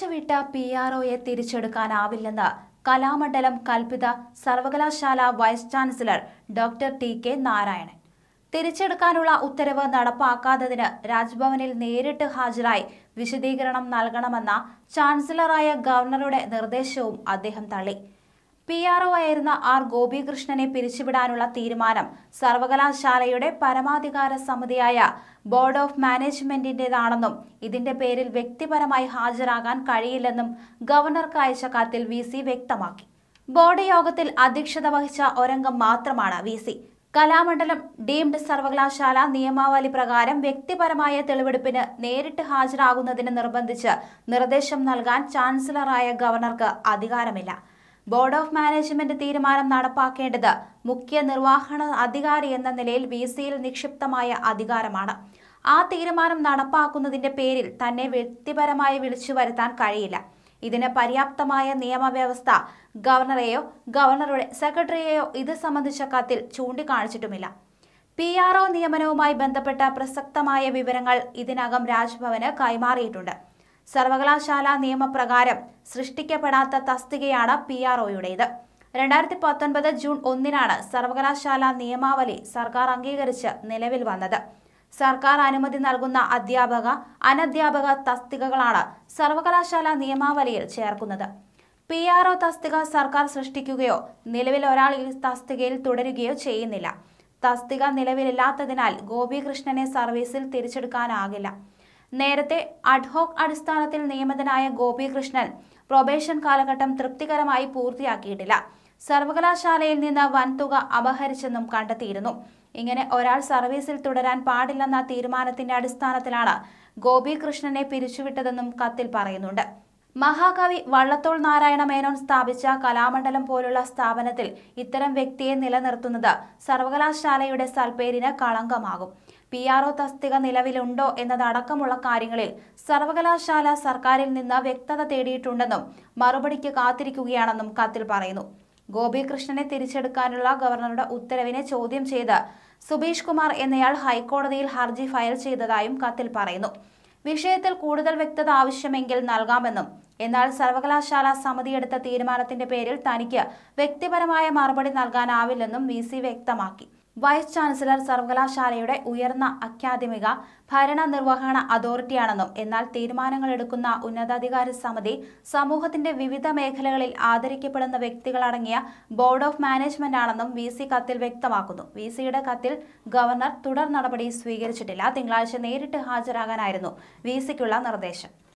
പിരിച്ചുവിട്ട P R ഒയെ തിരിച്ചെടുക്കാനാവില്ലെന്ന് കലാമണ്ഡലം കൽപ്പിത സർവകലാശാല vice chancellor doctor T K Narayanan തിരിച്ചെടുക്കാനുള്ള ഉത്തരവ് നടപ്പാക്കാത്തതിന് രാജ്ഭവനിൽ നേരിട്ട് ഹാജരായി വിശദീകരണം നൽകണമെന്ന ചാൻസലറായ ഗവർണറുടെ നിർദ്ദേശവും അദ്ദേഹം തള്ളി പി ആർ ഒ ആയിരുന്ന ആർ ഗോപികൃഷ്ണനെ പിരിച്ചുവിടാനുള്ള തീരുമാനം സർവകലാശാലയുടെ പരമാധികാര സമിതിയായ ബോർഡ് ഓഫ് മാനേജ്മെന്റിന്റേതാണെന്നും ഇതിന്റെ പേരിൽ വ്യക്തിപരമായി ഹാജരാകാൻ കഴിയില്ലെന്നും ഗവർണർക്ക് അയച്ച കത്തിൽ വി സി വ്യക്തമാക്കി ബോർഡ് യോഗത്തിൽ അധ്യക്ഷത വഹിച്ച ഒരംഗം മാത്രമാണ് വി സി കലാമണ്ഡലം ഡീംഡ് സർവകലാശാല നിയമാവലി പ്രകാരം വ്യക്തിപരമായ തെളിവെടുപ്പിന് നേരിട്ട് ഹാജരാകുന്നതിന് നിർബന്ധിച്ച് നിർദ്ദേശം നൽകാൻ ചാൻസലറായ ഗവർണർക്ക് അധികാരമില്ല ബോർഡ് ഓഫ് മാനേജ്മെന്റ് തീരുമാനം നടപ്പാക്കേണ്ടത് മുഖ്യ നിർവാഹണ അധികാരി എന്ന നിലയിൽ വി സിയിൽ നിക്ഷിപ്തമായ അധികാരമാണ് ആ തീരുമാനം നടപ്പാക്കുന്നതിന്റെ പേരിൽ തന്നെ വ്യക്തിപരമായി വിളിച്ചു വരുത്താൻ കഴിയില്ല ഇതിന് പര്യാപ്തമായ നിയമവ്യവസ്ഥ ഗവർണറെയോ ഗവർണറുടെ സെക്രട്ടറിയെയോ ഇത് സംബന്ധിച്ച കത്തിൽ ചൂണ്ടിക്കാണിച്ചിട്ടുമില്ല പി ആർ ഒ നിയമനവുമായി ബന്ധപ്പെട്ട പ്രസക്തമായ വിവരങ്ങൾ ഇതിനകം രാജ്ഭവന് കൈമാറിയിട്ടുണ്ട് സർവകലാശാല നിയമപ്രകാരം സൃഷ്ടിക്കപ്പെടാത്ത തസ്തികയാണ് പി ആർ ഒയുടേത് രണ്ടായിരത്തി പത്തൊൻപത് ജൂൺ ഒന്നിനാണ് സർവകലാശാല നിയമാവലി സർക്കാർ അംഗീകരിച്ച് നിലവിൽ വന്നത് സർക്കാർ അനുമതി നൽകുന്ന അധ്യാപക അനധ്യാപക തസ്തികകളാണ് സർവകലാശാല നിയമാവലിയിൽ ചേർക്കുന്നത് പി ആർ ഒ തസ്തിക സർക്കാർ സൃഷ്ടിക്കുകയോ നിലവിൽ ഒരാൾ ഈ തസ്തികയിൽ തുടരുകയോ ചെയ്യുന്നില്ല തസ്തിക നിലവിലില്ലാത്തതിനാൽ ഗോപികൃഷ്ണനെ സർവീസിൽ തിരിച്ചെടുക്കാനാകില്ല നേരത്തെ അഡ്ഹോക് അടിസ്ഥാനത്തിൽ നിയമിതനായ ഗോപികൃഷ്ണൻ പ്രൊബേഷൻ കാലഘട്ടം തൃപ്തികരമായി പൂർത്തിയാക്കിയിട്ടില്ല സർവകലാശാലയിൽ നിന്ന് വൻതുക അപഹരിച്ചെന്നും കണ്ടെത്തിയിരുന്നു ഇങ്ങനെ ഒരാൾ സർവീസിൽ തുടരാൻ പാടില്ലെന്ന തീരുമാനത്തിന്റെ അടിസ്ഥാനത്തിലാണ് ഗോപികൃഷ്ണനെ പിരിച്ചുവിട്ടതെന്നും കത്തിൽ പറയുന്നുണ്ട് മഹാകവി വള്ളത്തോൾ നാരായണ മേനോൻ സ്ഥാപിച്ച കലാമണ്ഡലം പോലുള്ള സ്ഥാപനത്തിൽ ഇത്തരം വ്യക്തിയെ നിലനിർത്തുന്നത് സർവകലാശാലയുടെ സൽപ്പേരിന് കളങ്കമാകും പി ആർ ഒ തസ്തിക നിലവിലുണ്ടോ എന്നതടക്കമുള്ള കാര്യങ്ങളിൽ സർവകലാശാല സർക്കാരിൽ നിന്ന് വ്യക്തത തേടിയിട്ടുണ്ടെന്നും മറുപടിക്ക് കാത്തിരിക്കുകയാണെന്നും കത്തിൽ പറയുന്നു ഗോപികൃഷ്ണനെ തിരിച്ചെടുക്കാനുള്ള ഗവർണറുടെ ഉത്തരവിനെ ചോദ്യം ചെയ്ത് സുബീഷ് കുമാർ എന്നയാൾ ഹൈക്കോടതിയിൽ ഹർജി ഫയൽ ചെയ്തതായും കത്തിൽ പറയുന്നു വിഷയത്തിൽ കൂടുതൽ വ്യക്തത ആവശ്യമെങ്കിൽ നൽകാമെന്നും എന്നാൽ സർവകലാശാല എടുത്ത തീരുമാനത്തിന്റെ പേരിൽ തനിക്ക് വ്യക്തിപരമായ മറുപടി നൽകാനാവില്ലെന്നും വി വ്യക്തമാക്കി വൈസ് ചാൻസലർ സർവകലാശാലയുടെ ഉയർന്ന അക്കാദമിക ഭരണ നിർവഹണ അതോറിറ്റിയാണെന്നും എന്നാൽ തീരുമാനങ്ങൾ എടുക്കുന്ന ഉന്നതാധികാര സമിതി സമൂഹത്തിന്റെ വിവിധ മേഖലകളിൽ ആദരിക്കപ്പെടുന്ന വ്യക്തികളടങ്ങിയ ബോർഡ് ഓഫ് മാനേജ്മെന്റ് ആണെന്നും വി സി കത്തിൽ വ്യക്തമാക്കുന്നു വി സിയുടെ കത്തിൽ ഗവർണർ തുടർ നടപടി സ്വീകരിച്ചിട്ടില്ല തിങ്കളാഴ്ച നേരിട്ട് ഹാജരാകാനായിരുന്നു വി സിക്കുള്ള നിർദ്ദേശം